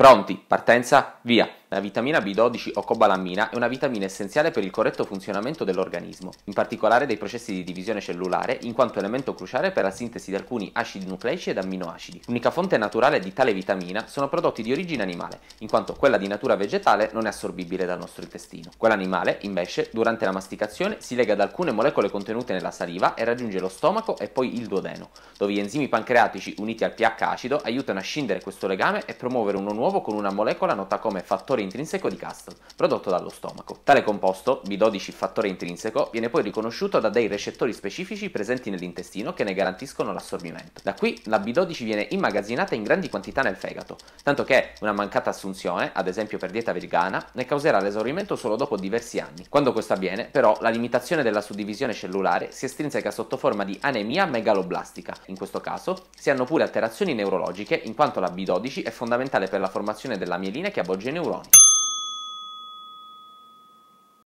Pronti, partenza, via. La vitamina B12 o cobalammina è una vitamina essenziale per il corretto funzionamento dell'organismo, in particolare dei processi di divisione cellulare, in quanto elemento cruciale per la sintesi di alcuni acidi nucleici ed amminoacidi. Unica fonte naturale di tale vitamina sono prodotti di origine animale, in quanto quella di natura vegetale non è assorbibile dal nostro intestino. Quella animale, invece, durante la masticazione si lega ad alcune molecole contenute nella saliva e raggiunge lo stomaco e poi il duodeno, dove gli enzimi pancreatici uniti al pH acido aiutano a scindere questo legame e promuovere uno nuovo con una molecola nota come fattore fattore intrinseco di Castle, prodotto dallo stomaco. Tale composto, B12 fattore intrinseco, viene poi riconosciuto da dei recettori specifici presenti nell'intestino che ne garantiscono l'assorbimento. Da qui la B12 viene immagazzinata in grandi quantità nel fegato, tanto che una mancata assunzione, ad esempio per dieta vegana, ne causerà l'esaurimento solo dopo diversi anni. Quando questo avviene, però, la limitazione della suddivisione cellulare si estrinseca sotto forma di anemia megaloblastica. In questo caso, si hanno pure alterazioni neurologiche, in quanto la B12 è fondamentale per la formazione della mielina che avvolge i neuroni.